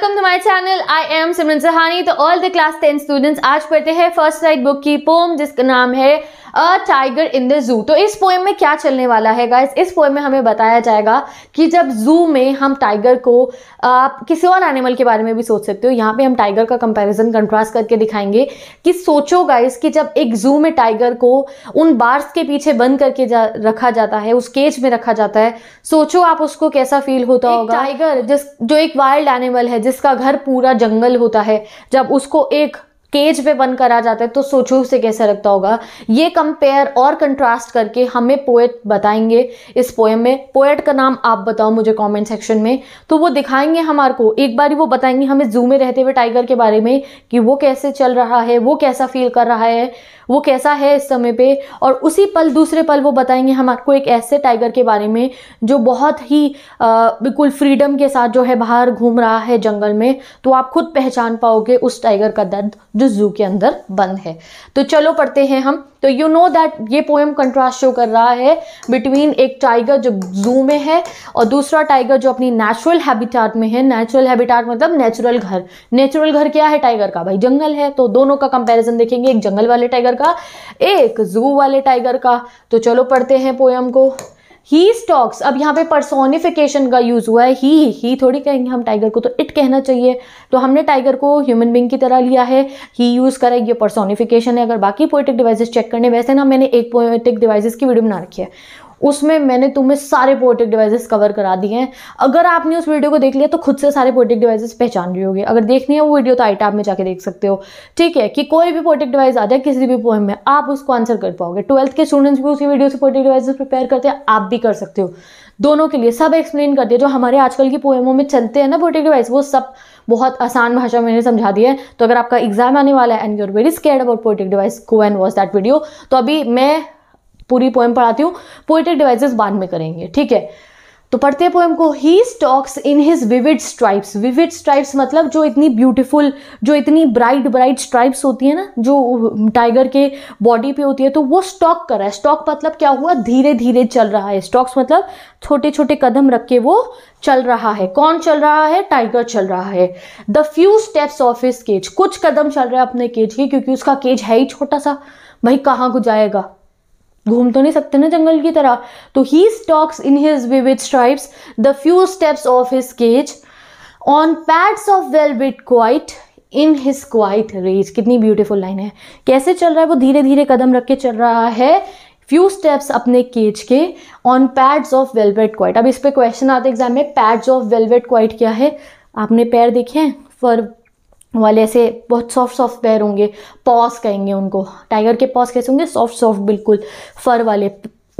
Welcome to my channel I am Simran Sahani तो all the class ten students आज पढ़ते हैं फर्स्ट लाइट बुक की पोम जिसका नाम है a tiger in the zoo तो इस पोएम में क्या चलने वाला है गाइस इस पोएम में हमें बताया जाएगा कि जब जू में हम टाइगर को आप किसी और एनिमल के बारे में भी सोच सकते हो यहाँ पे हम टाइगर का कंपैरिजन कंट्रास्ट करके दिखाएंगे कि सोचो गाइस कि जब एक जू में टाइगर को उन बार्स के पीछे बंद करके जा रखा जाता है उस केज में रखा जाता है सोचो आप उसको कैसा फील होता होगा टाइगर जिस जो एक वाइल्ड एनिमल है जिसका घर पूरा जंगल होता है जब उसको एक केज पे बंद करा जाता है तो सोचो उसे कैसा लगता होगा ये कंपेयर और कंट्रास्ट करके हमें पोएट बताएंगे इस पोएम में पोएट का नाम आप बताओ मुझे कमेंट सेक्शन में तो वो दिखाएंगे हमारे को एक बार वो बताएंगे हमें जू में रहते हुए टाइगर के बारे में कि वो कैसे चल रहा है वो कैसा फील कर रहा है वो कैसा है इस समय पे और उसी पल दूसरे पल वो बताएंगे हम आपको एक ऐसे टाइगर के बारे में जो बहुत ही बिल्कुल फ्रीडम के साथ जो है बाहर घूम रहा है जंगल में तो आप खुद पहचान पाओगे उस टाइगर का दर्द जो जो जू के अंदर बंद है तो चलो पढ़ते हैं हम तो यू नो दैट ये पोएम कंट्रास्ट शो कर रहा है बिटवीन एक टाइगर जो जू में है और दूसरा टाइगर जो अपनी नेचुरल हैबिटाट में है नेचुरल हैबिटाट मतलब नेचुरल घर नेचुरल घर क्या है टाइगर का भाई जंगल है तो दोनों का कंपैरिजन देखेंगे एक जंगल वाले टाइगर का एक जू वाले टाइगर का तो चलो पढ़ते हैं पोएम को ही स्टॉक्स अब यहाँ पे परसोनिफिकेशन का यूज़ हुआ है ही ही थोड़ी कहेंगे हम टाइगर को तो इट कहना चाहिए तो हमने टाइगर को ह्यूमन बींग की तरह लिया है ही यूज़ करा ये परसोनिफिकेशन है अगर बाकी पोइटिक डिवाइसेज चेक करने वैसे ना मैंने एक पोइटिक डिवाइसेस की वीडियो बना रखी है उसमें मैंने तुम्हें सारे पोर्टिक डिवाइसेस कवर करा दिए हैं अगर आपने उस वीडियो को देख लिया तो खुद से सारे पोर्टिक डिवाइसेस पहचान रही होगी अगर देखनी है वो वीडियो तो आई टैब में जाके देख सकते हो ठीक है कि कोई भी पोर्टिक डिवाइस आ जाए किसी भी पोएम में आप उसको आंसर कर पाओगे ट्वेल्थ के स्टूडेंट्स भी उसी वीडियो से पोर्टिक डिवाइस प्रिपेयर करते हैं आप भी कर सकते हो दोनों के लिए सब एक्सप्लेन कर दिया जो हमारे आजकल की पोएमों में चलते हैं ना पोर्टिक डिवाइस वो सब बहुत आसान भाषा मैंने समझा दी है तो अगर आपका एग्जाम आने वाला है and you are very scared about poetic device go and watch that video तो अभी मैं पूरी पोएम पढ़ाती हूँ पोएटिक डिवाइसेस बाद में करेंगे ठीक है तो पढ़ते पोएम को ही stalks in his vivid stripes vivid stripes मतलब जो इतनी ब्यूटीफुल जो इतनी ब्राइट ब्राइट स्ट्राइप्स होती है ना जो टाइगर के बॉडी पे होती है तो वो स्टॉक कर रहा है स्टॉक मतलब क्या हुआ धीरे धीरे चल रहा है स्टॉक्स मतलब छोटे छोटे कदम रख के वो चल रहा है कौन चल रहा है टाइगर चल रहा है the few steps of his cage कुछ कदम चल रहा है अपने केज के क्योंकि उसका केज है ही छोटा सा भाई कहाँ को जाएगा घूम तो नहीं सकते ना जंगल की तरह तो he stalks in his vivid stripes the few steps of his cage on pads of velvet quiet in his quiet rage कितनी ब्यूटीफुल लाइन है कैसे चल रहा है वो धीरे धीरे कदम रख के चल रहा है फ्यू स्टेप्स अपने केज के on pads of velvet quiet अब इस पर क्वेश्चन आते एग्जाम में पैड्स ऑफ वेलवेट क्वाइट क्या है आपने पैर देखे हैं फर वाले ऐसे बहुत सॉफ्ट सॉफ्ट पैर होंगे पॉस कहेंगे उनको टाइगर के पॉस कैसे होंगे सॉफ्ट सॉफ्ट बिल्कुल फर वाले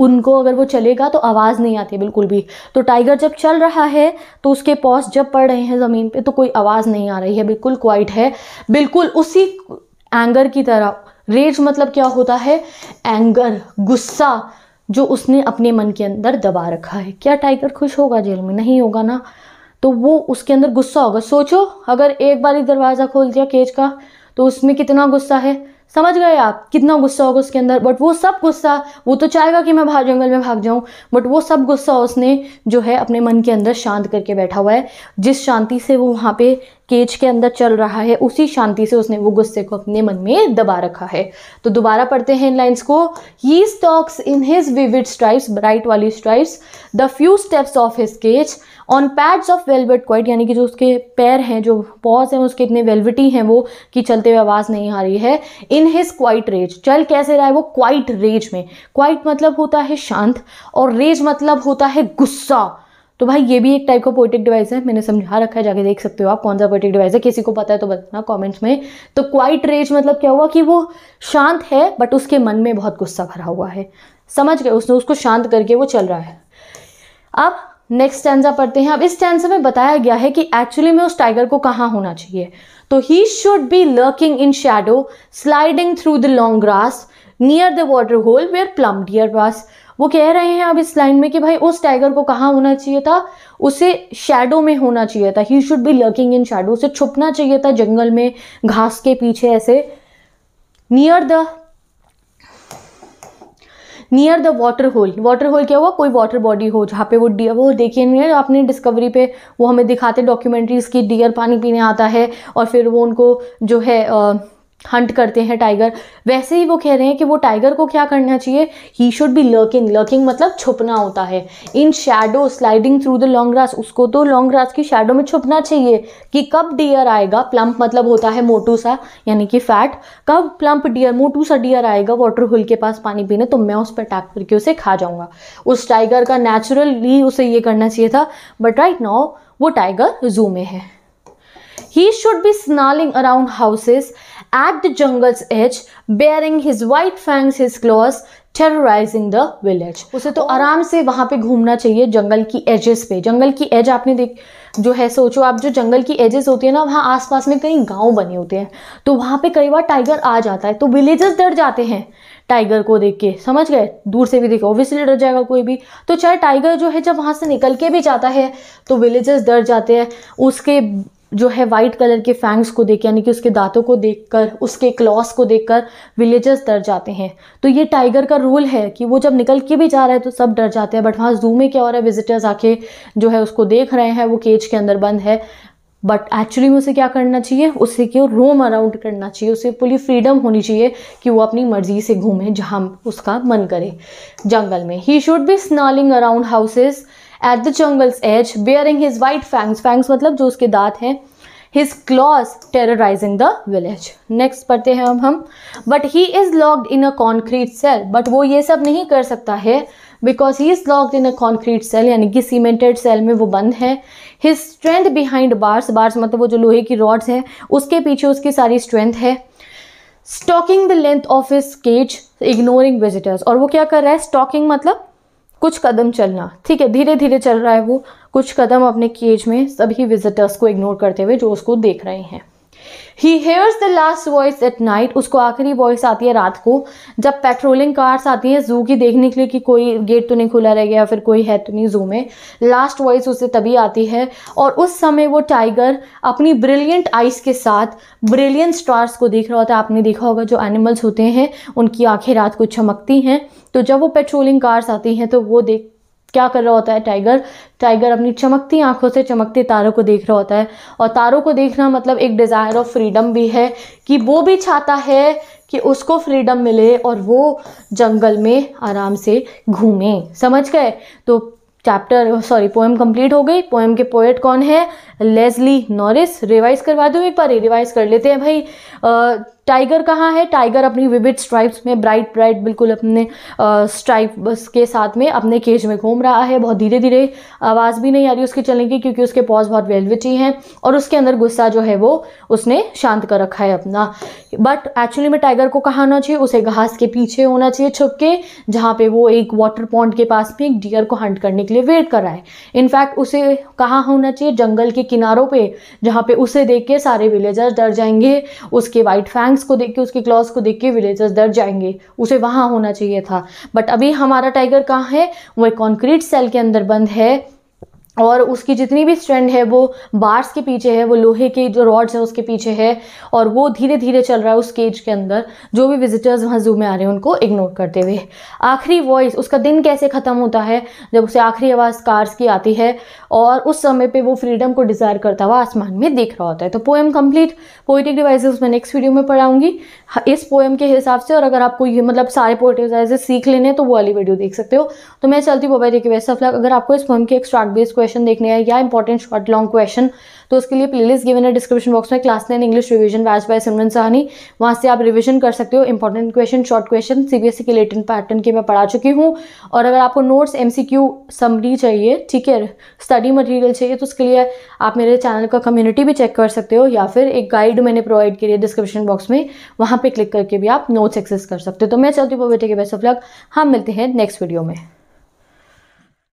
उनको अगर वो चलेगा तो आवाज़ नहीं आती बिल्कुल भी तो टाइगर जब चल रहा है तो उसके पॉस जब पड़ रहे हैं ज़मीन पे तो कोई आवाज़ नहीं आ रही है बिल्कुल क्वाइट है बिल्कुल उसी एंगर की तरह रेज मतलब क्या होता है एंगर गुस्सा जो उसने अपने मन के अंदर दबा रखा है क्या टाइगर खुश होगा जेल में नहीं होगा ना तो वो उसके अंदर गुस्सा होगा सोचो अगर एक बार ही दरवाज़ा खोल दिया केज का तो उसमें कितना गुस्सा है समझ गए आप कितना गुस्सा होगा उसके अंदर बट वो सब गुस्सा वो तो चाहेगा कि मैं बाहर जंगल में भाग जाऊं बट वो सब गुस्सा उसने जो है अपने मन के अंदर शांत करके बैठा हुआ है जिस शांति से वो वहाँ पे केज के अंदर चल रहा है उसी शांति से उसने वो गुस्से को अपने मन में दबा रखा है तो दोबारा पढ़ते हैं इन लाइन्स को ही stalks in his vivid stripes bright वाली stripes the few steps of his cage on pads of velvet quiet यानी कि जो उसके पैर हैं जो पॉज हैं उसके इतने वेलविटी हैं वो कि चलते हुए आवाज़ नहीं आ रही है इन हिज क्वाइट रेज चल कैसे रहा है वो क्वाइट रेज में क्वाइट मतलब होता है शांत और रेज मतलब होता है गुस्सा तो भाई ये भी एक टाइप का पोइटिक डिवाइस है मैंने समझा रखा है जाके देख सकते हो आप कौन सा पोइटिक डिवाइस है किसी को पता है तो बताना कमेंट्स में तो क्वाइट रेज मतलब क्या हुआ कि वो शांत है बट उसके मन में बहुत गुस्सा भरा हुआ है समझ गए उसने उसको शांत करके वो चल रहा है अब नेक्स्ट स्टैंडा पढ़ते हैं अब इस स्टैंडा में बताया गया है कि एक्चुअली में उस टाइगर को कहाँ होना चाहिए तो he should be lurking in shadow sliding through the long grass near the water hole where plum deer pass वो कह रहे हैं अब इस लाइन में कि भाई उस टाइगर को कहाँ होना चाहिए था उसे शेडो में होना चाहिए था he should be lurking in shadow उसे छुपना चाहिए था जंगल में घास के पीछे ऐसे near the near the water hole water hole क्या हुआ कोई वाटर बॉडी हो जहाँ पे वो डियर वो देखिए नियर आपने डिस्कवरी पे वो हमें दिखाते डॉक्यूमेंट्रीज़ की डियर पानी पीने आता है और फिर वो उनको जो है आ, हंट करते हैं टाइगर वैसे ही वो कह रहे हैं कि वो टाइगर को क्या करना चाहिए he should be lurking lurking मतलब छुपना होता है in shadow sliding through the long grass उसको तो लॉन्ग ग्रास की शेडो में छुपना चाहिए कि कब डियर आएगा प्लम्प मतलब होता है मोटू सा यानी कि फैट कब प्लम्प डियर मोटू सा डियर आएगा वाटर होल के पास पानी पीने तो मैं उस पर अटैक करके उसे खा जाऊंगा उस टाइगर का नेचुरली उसे ये करना चाहिए था बट राइट नाउ वो टाइगर जू में है he should be snarling around houses at the jungle's edge, bearing his white fangs, his claws, terrorizing the village उसे तो oh. आराम से वहाँ पे घूमना चाहिए जंगल की एजेस पे जंगल की एज आपने देख जो है सोचो आप जो जंगल की एजेस होती है ना वहाँ आसपास में कई गांव बने होते हैं तो वहाँ पे कई बार टाइगर आ जाता है तो विलेजर्स डर जाते हैं टाइगर को देख के समझ गए दूर से भी देखो ऑब्वियसली डर जाएगा कोई भी तो चाहे टाइगर जो है जब वहाँ से निकल के भी जाता है तो विलेजर्स डर जाते हैं उसके जो है वाइट कलर के फैंग्स को देख यानी कि उसके दांतों को देखकर उसके क्लॉस को देखकर विलेजर्स डर जाते हैं तो ये टाइगर का रूल है कि वो जब निकल के भी जा रहा है तो सब डर जाते हैं बट वहाँ जू में क्या हो रहा है विजिटर्स आके जो है उसको देख रहे हैं वो केज के अंदर बंद है बट एक्चुअली में उसे क्या करना चाहिए उसे क्यों रोम अराउंड करना चाहिए उसे पूरी फ्रीडम होनी चाहिए कि वो अपनी मर्जी से घूमे जहाँ उसका मन करे जंगल में he should be snarling around houses at the jungle's edge baring his white fangs fangs मतलब जो उसके दांत हैं his claws terrorizing the village next पढ़ते हैं अब हम but he is locked in a concrete cell but वो ये सब नहीं कर सकता है because he is locked in a concrete cell यानी कि सीमेंटेड सेल में वो बंद है his strength behind bars bars मतलब वो जो लोहे की रॉड्स हैं उसके पीछे उसकी सारी स्ट्रेंथ है stalking the length of his cage ignoring visitors और वो क्या कर रहा है स्टॉकिंग मतलब कुछ कदम चलना ठीक है धीरे धीरे चल रहा है वो कुछ कदम अपने केज में सभी विजिटर्स को इग्नोर करते हुए जो उसको देख रहे हैं he hears the last voice at night उसको आखिरी वॉइस आती है रात को जब पेट्रोलिंग कार्स आती हैं जू की देखने के लिए कि कोई गेट तो नहीं खुला रह गया फिर कोई है तो नहीं जू में लास्ट वॉइस उसे तभी आती है और उस समय वो टाइगर अपनी ब्रिलियंट आइस के साथ ब्रिलियंट स्टार्स को देख रहा होता है आपने देखा होगा जो एनिमल्स होते हैं उनकी आँखें रात को चमकती हैं तो जब वो पेट्रोलिंग कार्स आती हैं तो वो देख क्या कर रहा होता है टाइगर टाइगर अपनी चमकती आंखों से चमकते तारों को देख रहा होता है और तारों को देखना मतलब एक डिज़ायर ऑफ फ्रीडम भी है कि वो भी चाहता है कि उसको फ्रीडम मिले और वो जंगल में आराम से घूमे समझ गए तो चैप्टर सॉरी पोएम कंप्लीट हो गई पोएम के पोएट कौन है लेजली नॉरिस रिवाइज करवा दूँ एक बार रिवाइज कर लेते हैं भाई आ, टाइगर कहाँ है टाइगर अपनी विविड स्ट्राइप्स में ब्राइट ब्राइट बिल्कुल अपने स्ट्राइप्स के साथ में अपने केज में घूम रहा है बहुत धीरे धीरे आवाज़ भी नहीं आ रही उसके चलने की क्योंकि उसके पॉज बहुत वेलविटी हैं और उसके अंदर गुस्सा जो है वो उसने शांत कर रखा है अपना बट एक्चुअली में टाइगर को कहाँ होना चाहिए उसे घास के पीछे होना चाहिए छुप के जहाँ पे वो एक वाटर पॉन्ड के पास में एक डियर को हंट करने के लिए वेट कर रहा है इनफैक्ट उसे कहाँ होना चाहिए जंगल के किनारों पर जहाँ पे उसे देख के सारे विलेजर्स डर जाएंगे उसके वाइट फैंग प्लांट्स को देख के उसके क्लॉज को देख के विलेजर्स डर जाएंगे उसे वहाँ होना चाहिए था बट अभी हमारा टाइगर कहाँ है वो एक कॉन्क्रीट सेल के अंदर बंद है और उसकी जितनी भी स्ट्रेंड है वो बार्स के पीछे है वो लोहे के जो रॉड्स हैं उसके पीछे है और वो धीरे धीरे चल रहा है उस केज के अंदर जो भी विजिटर्स वहाँ जू में आ रहे हैं उनको इग्नोर करते हुए आखिरी वॉइस उसका दिन कैसे ख़त्म होता है जब उसे आखिरी आवाज़ कार्स की आती है और उस समय पर वो फ्रीडम को डिज़ायर करता हुआ आसमान में देख रहा होता है तो पोएम कम्प्लीट पोइटिक डिवाइज मैं नेक्स्ट वीडियो में पढ़ाऊँगी इस पोएम के हिसाब से और अगर आपको ये मतलब सारे पोइटिक डिवाइज सीख लेने तो वो वाली वीडियो देख सकते हो तो मैं चलती हूँ बाबा देखिए के अगर आपको इस पोएम के एक्स्ट्रा बेस को क्वेश्चन देखने हैं या इंपॉर्टेंट शॉर्ट लॉन्ग क्वेश्चन तो उसके लिए प्लेलिस्ट गिवन है डिस्क्रिप्शन बॉक्स में class nine English revision batch by Simran Sahani वहाँ से आप रिविजन कर सकते हो important question short question CBSE के लेटन पैटर्न के मैं पढ़ा चुकी हूँ और अगर आपको नोट्स एम समरी चाहिए ठीक है स्टडी मटीरियल चाहिए तो उसके लिए आप मेरे चैनल का कम्युनिटी भी चेक कर सकते हो या फिर एक गाइड मैंने प्रोवाइड करी है डिस्क्रिप्शन बॉक्स में वहाँ पर क्लिक करके भी आप नोट्स एक्सेस कर सकते हो तो मैं चलती हूँ बेटे के बेस्ट ऑफ लक हम मिलते हैं नेक्स्ट वीडियो में